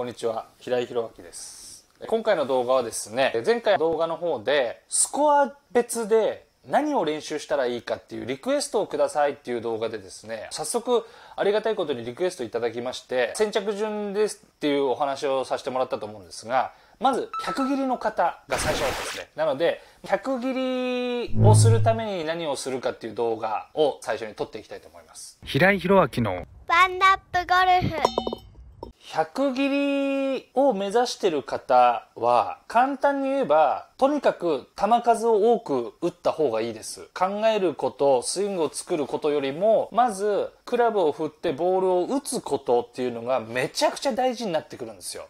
こんにちは平井弘明です今回の動画はですね前回動画の方でスコア別で何を練習したらいいかっていうリクエストをくださいっていう動画でですね早速ありがたいことにリクエストいただきまして先着順ですっていうお話をさせてもらったと思うんですがまず100切りの方が最初だんですねなので100切りをするために何をするかっていう動画を最初に撮っていきたいと思います平井弘明のワンナップゴルフ100切りを目指してる方は、簡単に言えば、とにかく球数を多く打った方がいいです。考えること、スイングを作ることよりも、まず、クラブを振ってボールを打つことっていうのがめちゃくちゃ大事になってくるんですよ。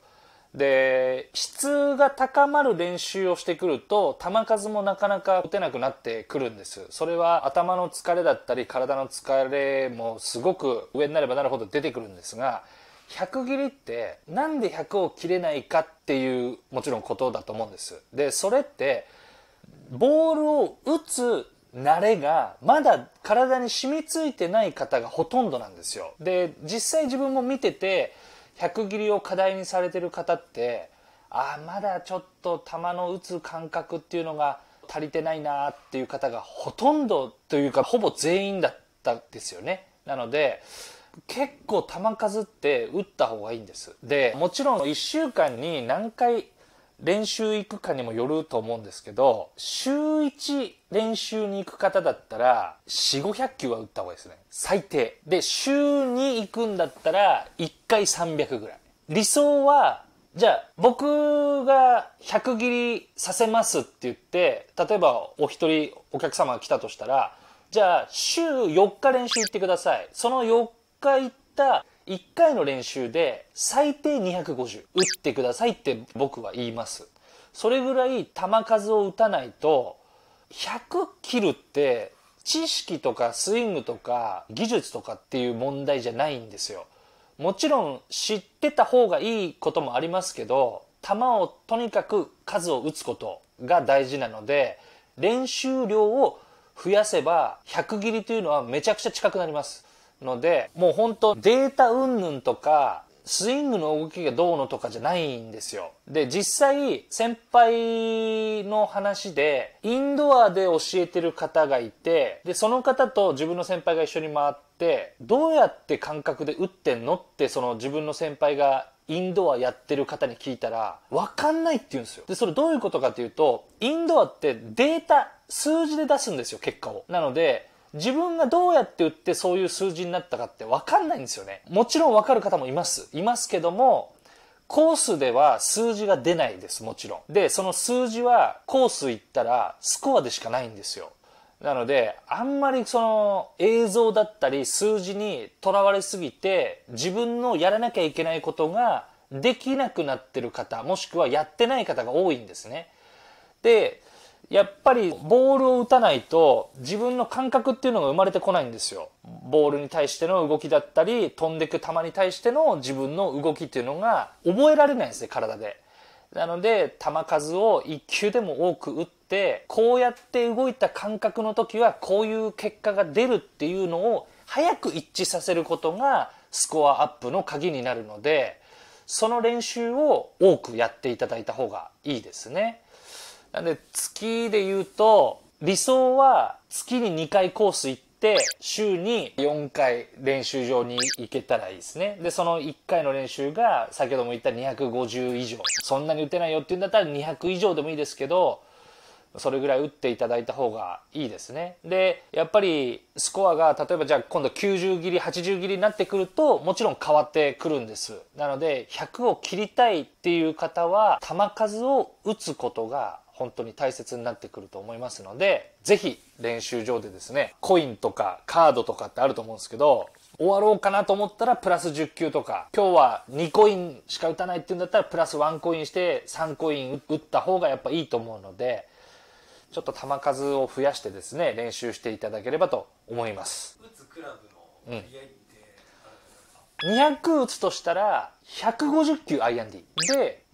で、質が高まる練習をしてくると、球数もなかなか打てなくなってくるんです。それは頭の疲れだったり、体の疲れもすごく上になればなるほど出てくるんですが、100切りってなんで100を切れないかっていうもちろんことだと思うんです。で、それってボールを打つ慣れがまだ体に染みついてない方がほとんどなんですよ。で、実際自分も見てて100切りを課題にされてる方ってああ、まだちょっと球の打つ感覚っていうのが足りてないなっていう方がほとんどというかほぼ全員だったんですよね。なので、結構球数って打った方がいいんですでもちろん1週間に何回練習行くかにもよると思うんですけど週1練習に行く方だったら4500球は打った方がいいですね最低で週2行くんだったら1回300ぐらい理想はじゃあ僕が100切りさせますって言って例えばお一人お客様が来たとしたらじゃあ週4日練習行ってくださいその4回行った1回の練習で最低250打ってくださいって僕は言いますそれぐらい球数を打たないと100切るって知識とかスイングとか技術とかっていう問題じゃないんですよもちろん知ってた方がいいこともありますけど球をとにかく数を打つことが大事なので練習量を増やせば100切りというのはめちゃくちゃ近くなりますのでもう本当データ云々とかスイングの動きがどうのとかじゃないんですよ。で、実際、先輩の話で、インドアで教えてる方がいて、で、その方と自分の先輩が一緒に回って、どうやって感覚で打ってんのって、その自分の先輩がインドアやってる方に聞いたら、わかんないって言うんですよ。で、それどういうことかっていうと、インドアってデータ、数字で出すんですよ、結果を。なので、自分がどうやって売ってそういう数字になったかって分かんないんですよね。もちろん分かる方もいます。いますけども、コースでは数字が出ないです、もちろん。で、その数字はコース行ったらスコアでしかないんですよ。なので、あんまりその映像だったり数字にとらわれすぎて、自分のやらなきゃいけないことができなくなってる方、もしくはやってない方が多いんですね。で、やっぱりボールを打たないと自分の感覚っていうのが生まれてこないんですよ。ボールに対しての動きだったり、飛んでく球に対しての自分の動きっていうのが覚えられないんですね、体で。なので、球数を1球でも多く打って、こうやって動いた感覚の時はこういう結果が出るっていうのを早く一致させることがスコアアップの鍵になるので、その練習を多くやっていただいた方がいいですね。なんで月で言うと理想は月に2回コース行って週に4回練習場に行けたらいいですねでその1回の練習が先ほども言った250以上そんなに打てないよっていうんだったら200以上でもいいですけどそれぐらい打っていただいた方がいいですねでやっぱりスコアが例えばじゃあ今度90切り80切りになってくるともちろん変わってくるんですなので100を切りたいっていう方は球数を打つことが本当に大切になってくると思いますので、ぜひ練習場でですね、コインとかカードとかってあると思うんですけど、終わろうかなと思ったらプラス10球とか、今日は2コインしか打たないっていうんだったらプラス1コインして3コイン打った方がやっぱいいと思うので、ちょっと球数を増やしてですね、練習していただければと思います。打つクラブの割合っ200打つとしたら、150球アイアンで、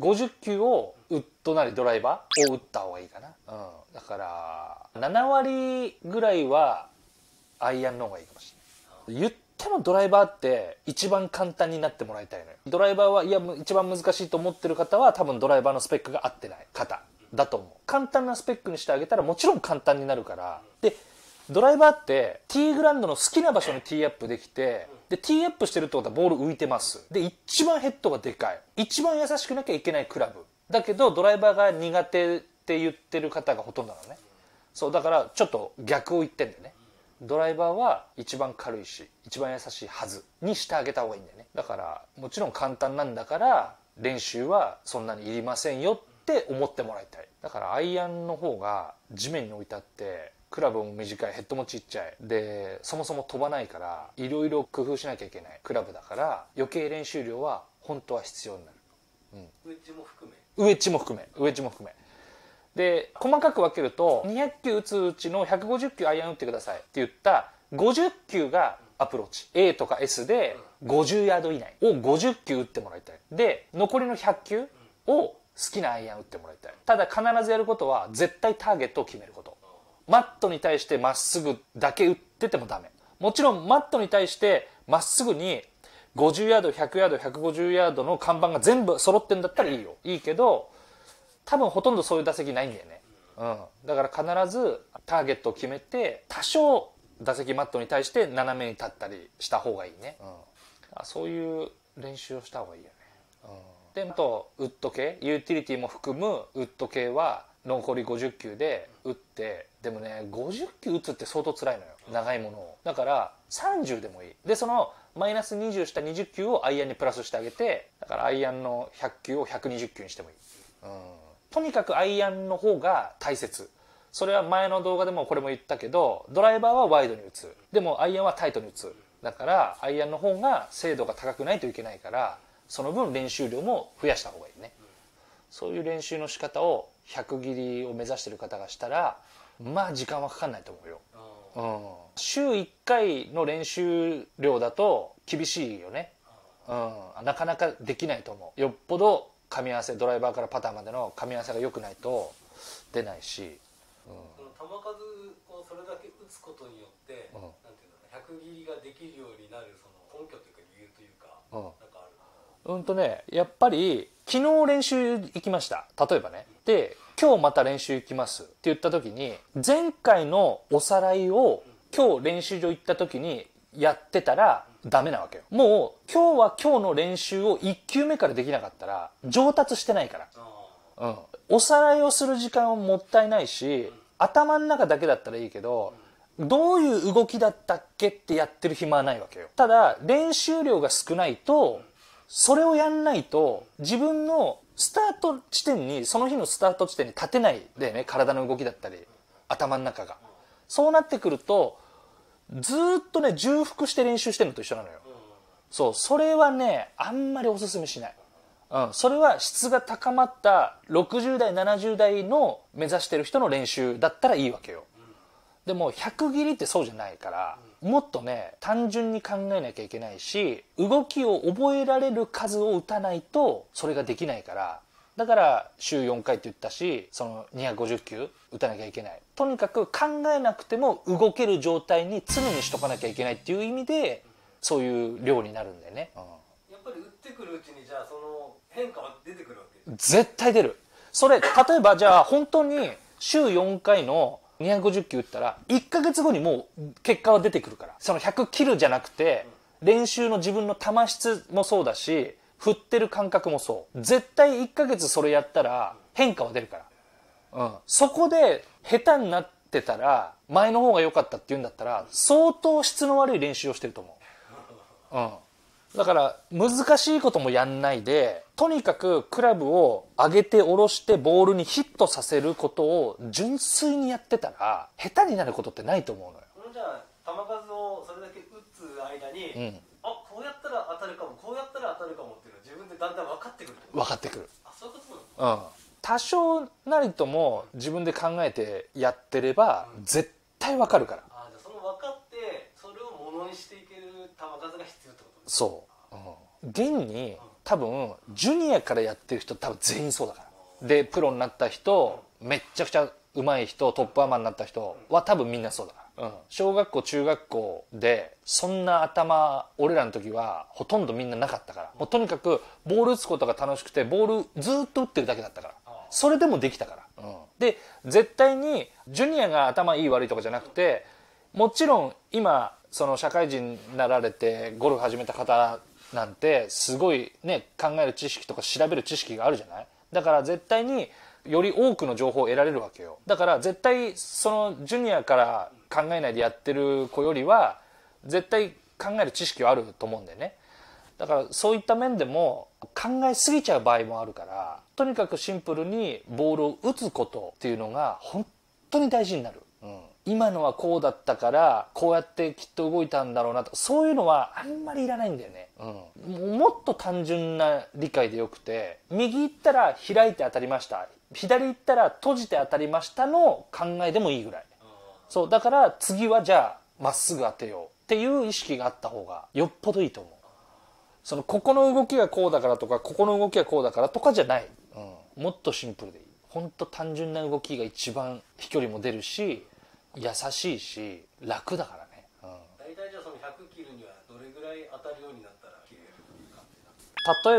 50球をウッドなりドライバーを打った方がいいかな。うん。だから、7割ぐらいはアイアンの方がいいかもしれない。言ってもドライバーって一番簡単になってもらいたいのよ。ドライバーは、いや、一番難しいと思ってる方は多分ドライバーのスペックが合ってない方だと思う。簡単なスペックにしてあげたらもちろん簡単になるから。で、ドライバーって、ティーグランドの好きな場所にティーアップできて、で、ティーアップしてるってことはボール浮いてます。で、一番ヘッドがでかい。一番優しくなきゃいけないクラブ。だけど、ドライバーが苦手って言ってる方がほとんどなのね。そう、だから、ちょっと逆を言ってんだよね。ドライバーは一番軽いし、一番優しいはずにしてあげた方がいいんだよね。だから、もちろん簡単なんだから、練習はそんなにいりませんよって思ってもらいたい。だから、アイアンの方が地面に置いてあって、クラブも短いヘッドもちっちゃいでそもそも飛ばないからいろいろ工夫しなきゃいけないクラブだから余計練習量は本当は必要になる、うん、ウエッジも含めウエッジも含めウエッジも含めで細かく分けると200球打つうちの150球アイアン打ってくださいって言った50球がアプローチ A とか S で50ヤード以内を50球打ってもらいたいで残りの100球を好きなアイアン打ってもらいたいただ必ずやることは絶対ターゲットを決めることマットに対してまっすぐだけ打っててもダメもちろんマットに対してまっすぐに50ヤード100ヤード150ヤードの看板が全部揃ってんだったらいいよいいけど多分ほとんどそういう打席ないんだよね、うん、だから必ずターゲットを決めて多少打席マットに対して斜めに立ったりした方がいいね、うん、あそういう練習をした方がいいよね、うん、であとウッド系ユーティリティも含むウッド系は残り50球で打ってでもね50球打つって相当辛いのよ長いものをだから30でもいいでそのマイナス20した20球をアイアンにプラスしてあげてだからアイアンの100球を120球にしてもいい、うん、とにかくアイアンの方が大切それは前の動画でもこれも言ったけどドライバーはワイドに打つでもアイアンはタイトに打つだからアイアンの方が精度が高くないといけないからその分練習量も増やした方がいいね、そういう練習の仕方を100切りを目指してる方がしたらまあ時間はかかんないと思うよ、うん、週1回の練習量だと厳しいよね、うん、なかなかできないと思うよっぽど噛み合わせドライバーからパターまでの噛み合わせが良くないと出ないし、うん、球数をそれだけ打つことによって、うん、なんていうの100切りができるようになるその根拠というか理由というか、うん、なんかあるうんとねやっぱり昨日練習行きました例えばねで今日また練習行きますって言った時に前回のおさらいを今日練習場行った時にやってたらダメなわけよもう今日は今日の練習を1球目からできなかったら上達してないから、うん、おさらいをする時間はもったいないし頭の中だけだったらいいけどどういう動きだったっけってやってる暇はないわけよただ練習量が少ないとそれをやんないと自分のスタート地点にその日のスタート地点に立てないでね体の動きだったり頭の中がそうなってくるとずっとね重複して練習してるのと一緒なのよそうそれはねあんまりおすすめしない、うん、それは質が高まった60代70代の目指してる人の練習だったらいいわけよでも100切りってそうじゃないからもっとね単純に考えなきゃいけないし動きを覚えられる数を打たないとそれができないからだから週4回って言ったしその250球打たなきゃいけないとにかく考えなくても動ける状態に常にしとかなきゃいけないっていう意味でそういう量になるんだよね、うん、やっぱり打ってくるうちにじゃあその変化は出てくるわけ絶対出るそれ例えばじゃあ本当に週4回の250球打ったら1ヶ月後にもう結果は出てくるからその100切るじゃなくて練習の自分の球質もそうだし振ってる感覚もそう絶対1か月それやったら変化は出るから、うん、そこで下手になってたら前の方が良かったっていうんだったら相当質の悪い練習をしてると思う、うん、だから難しいこともやんないでとにかくクラブを上げて下ろしてボールにヒットさせることを純粋にやってたら下手になることってないと思うのよ。じゃあ球数をそれだけ打つ間に、うん、あこうやったら当たるかもこうやったら当たるかもっていうのは自分でだんだん分かってくる分かってくるあそういうことなの、うん、多少なりとも自分で考えてやってれば、絶対分かるから、あじゃあその分かってそれをものにしていける球数が必要とそう、うん、現に多分ジュニアからやってる人多分全員そうだからでプロになった人めっちゃくちゃ上手い人トップアーマーになった人は多分みんなそうだから、うん、小学校中学校でそんな頭俺らの時はほとんどみんななかったからもうとにかくボール打つことが楽しくてボールずっと打ってるだけだったからそれでもできたから、うん、で絶対にジュニアが頭いい悪いとかじゃなくてもちろん今その社会人になられてゴルフ始めた方なんてすごいね考える知識とか調べる知識があるじゃないだから絶対により多くの情報を得られるわけよだから絶対そのジュニアから考えないでやってる子よりは絶対考える知識はあると思うんだよねだからそういった面でも考えすぎちゃう場合もあるからとにかくシンプルにボールを打つことっていうのが本当に大事になる今のはこうだったからこうやってきっと動いたんだろうなとそういうのはあんまりいらないんだよね、うん、もっと単純な理解でよくて右行ったら開いて当たりました左行ったら閉じて当たりましたの考えでもいいぐらいそうだから次はじゃあまっすぐ当てようっていう意識があった方がよっぽどいいと思うそのここの動きがこうだからとかここの動きがこうだからとかじゃない、うん、もっとシンプルでいい本当単純な動きが一番飛距離も出るし優しいし楽だからね、うん、大体じゃあその100切るにはどれぐらい当たるようになったら切れ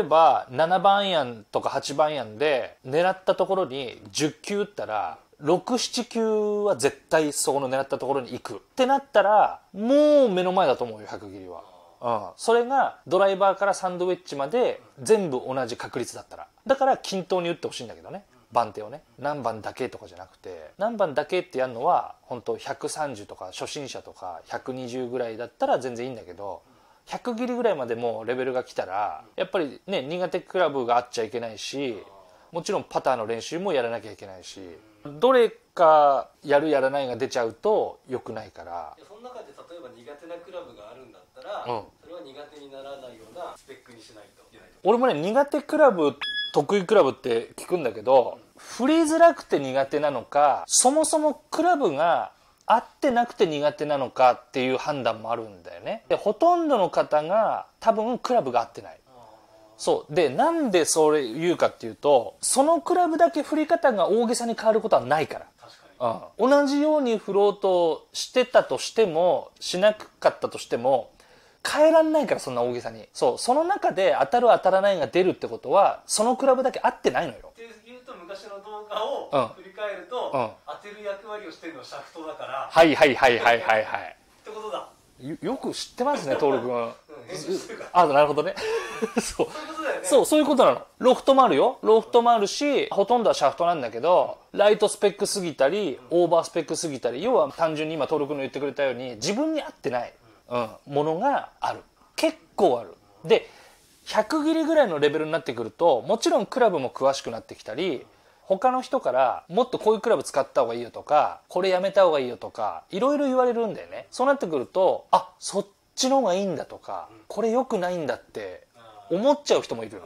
る例えば7番やんとか8番やんで狙ったところに10球打ったら67球は絶対そこの狙ったところに行くってなったらもう目の前だと思うよ100切りは。うん、それがドライバーからサンドウェッジまで全部同じ確率だったらだから均等に打ってほしいんだけどね、番手をね何番だけとかじゃなくて何番だけってやるのは本当130とか初心者とか120ぐらいだったら全然いいんだけど100切りぐらいまでもうレベルが来たらやっぱりね苦手クラブがあっちゃいけないしもちろんパターの練習もやらなきゃいけないしどれかやるやらないが出ちゃうと良くないからその中で例えば苦手なクラブがあるんだったら、うん、それは苦手にならないようなスペックにしないといけない俺もね苦手クラブ得意クラブって聞くんだけど、振りづらくて苦手なのか、そもそもクラブが合ってなくて苦手なのかっていう判断もあるんだよね。で、ほとんどの方が多分クラブが合ってない。そう。で、なんでそれ言うかっていうと、そのクラブだけ振り方が大げさに変わることはないから。うん、同じように振ろうとしてたとしてもしなかったとしても変えらんないから、そんな大げさに。そう、その中で当たる当たらないが出るってことは、そのクラブだけ合ってないのよ。っていうと、昔の動画を振り返ると、うん当てる役割をしてるのはシャフトだから。はいはいはいはいはいはい。ってことだ。よよく知ってますね、徹君。うん、あ、なるほどね。そう。そう、そういうことなの。ロフトもあるよ。ロフトもあるし、ほとんどはシャフトなんだけど、ライトスペックすぎたり、オーバースペックすぎたり、要は単純に今、登録の言ってくれたように、自分に合ってない。うん、ものがある結構あるで100切りぐらいのレベルになってくるともちろんクラブも詳しくなってきたり他の人からもっとこういうクラブ使った方がいいよとかこれやめた方がいいよとかいろいろ言われるんだよねそうなってくるとあそっちの方がいいんだとかこれ良くないんだって思っちゃう人もいる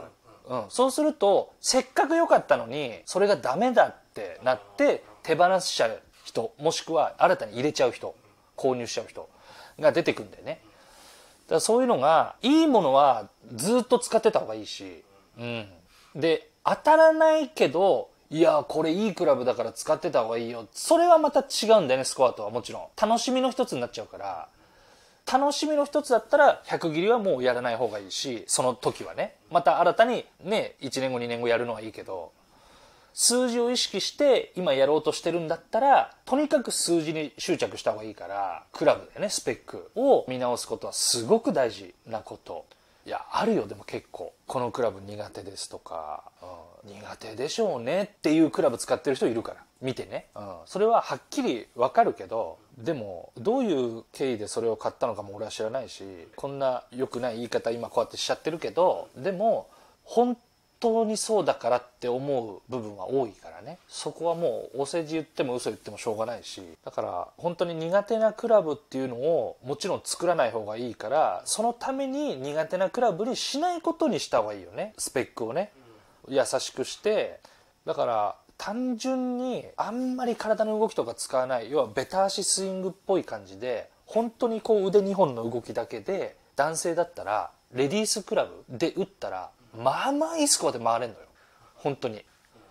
うん、そうするとせっかく良かったのにそれがダメだってなって手放しちゃう人もしくは新たに入れちゃう人購入しちゃう人が出てくんだよね。だからそういうのが、いいものはずっと使ってた方がいいし、うん。で、当たらないけど、いやこれいいクラブだから使ってた方がいいよ。それはまた違うんだよね、スコアとはもちろん。楽しみの一つになっちゃうから、楽しみの一つだったら100切りはもうやらない方がいいし、その時はね。また新たにね、1年後2年後やるのはいいけど、数字を意識して今やろうとしてるんだったら、とにかく数字に執着した方がいいから、クラブでね、スペックを見直すことはすごく大事なこと。いや、あるよ、でも結構。このクラブ苦手ですとか、うん、苦手でしょうねっていうクラブ使ってる人いるから。見てね。うん、それははっきりわかるけど、でも、どういう経緯でそれを買ったのかも俺は知らないし、こんな良くない言い方今こうやってしちゃってるけど、でも、本当にそうだからって思う部分は多いからねそこはもうお世辞言っても嘘言ってもしょうがないしだから本当に苦手なクラブっていうのをもちろん作らない方がいいからそのために苦手なクラブにしないことにした方がいいよねスペックをね優しくしてだから単純にあんまり体の動きとか使わない要はベタ足スイングっぽい感じで本当にこう腕2本の動きだけで男性だったらレディースクラブで打ったらまあまあいいスコアで回れんのよ本当に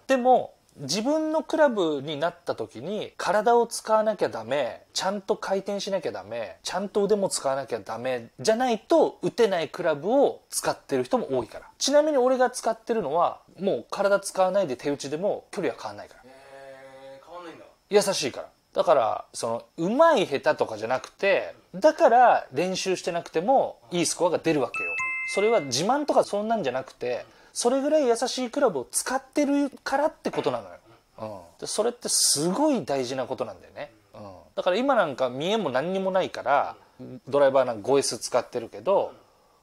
でも自分のクラブになった時に体を使わなきゃダメちゃんと回転しなきゃダメちゃんと腕も使わなきゃダメじゃないと打てないクラブを使ってる人も多いからちなみに俺が使ってるのはもう体使わないで手打ちでも距離は変わんないから変わんないんだ優しいからだからそのうまい下手とかじゃなくてだから練習してなくてもいいスコアが出るわけよそれは自慢とかそんなんじゃなくてそれぐらい優しいクラブを使ってるからってことなのよ、うん、でそれってすごい大事なことなんだよね、うん、だから今なんか見えも何にもないからドライバーなんか 5S 使ってるけど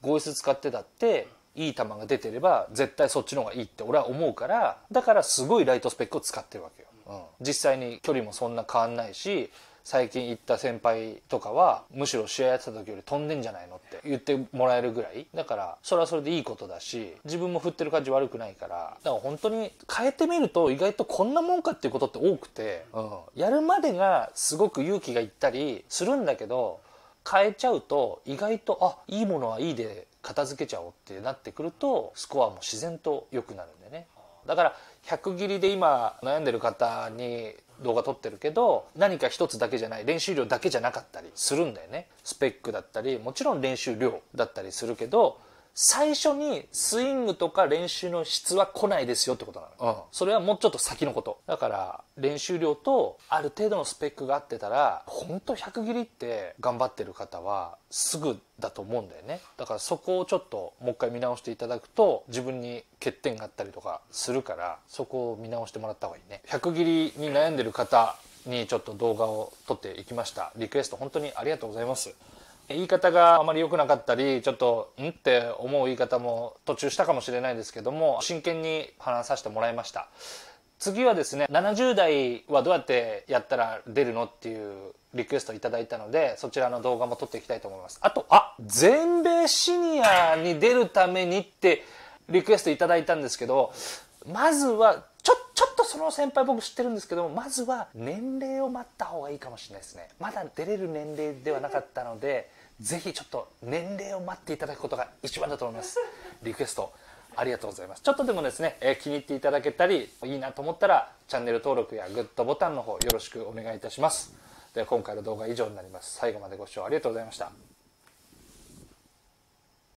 5S 使ってだっていい球が出てれば絶対そっちの方がいいって俺は思うからだからすごいライトスペックを使ってるわけよ、うん、実際に距離もそんな変わんないし最近行った先輩とかはむしろ試合やってた時より飛んでんじゃないのって言ってもらえるぐらいだからそれはそれでいいことだし自分も振ってる感じ悪くないからだから本当に変えてみると意外とこんなもんかっていうことって多くて、うん、やるまでがすごく勇気がいったりするんだけど変えちゃうと意外とあいいものはいいで片付けちゃおうってなってくるとスコアも自然と良くなるんでねだから100切りで今悩んでる方に動画撮ってるけど何か一つだけじゃない練習量だけじゃなかったりするんだよねスペックだったりもちろん練習量だったりするけど最初にスイングとか練習の質は来ないですよってことなの、うん、それはもうちょっと先のことだから練習量とある程度のスペックが合ってたら本当100切りって頑張ってる方はすぐだと思うんだよねだからそこをちょっともう一回見直していただくと自分に欠点があったりとかするからそこを見直してもらった方がいいね100切りに悩んでる方にちょっと動画を撮っていきましたリクエスト本当にありがとうございます言い方があまり良くなかったりちょっとんって思う言い方も途中したかもしれないですけども真剣に話させてもらいました次はですね70代はどうやってやったら出るのっていうリクエストいただいたのでそちらの動画も撮っていきたいと思いますあとあ全米シニアに出るためにってリクエストいただいたんですけどまずはちょちょっとその先輩僕知ってるんですけどもまずは年齢を待った方がいいかもしれないですねまだ出れる年齢ではなかったのでぜひちょっと年齢を待っていただくことが一番だと思いますリクエストありがとうございますちょっとでもですね、えー、気に入っていただけたりいいなと思ったらチャンネル登録やグッドボタンの方よろしくお願いいたしますでは今回の動画は以上になります最後までご視聴ありがとうございました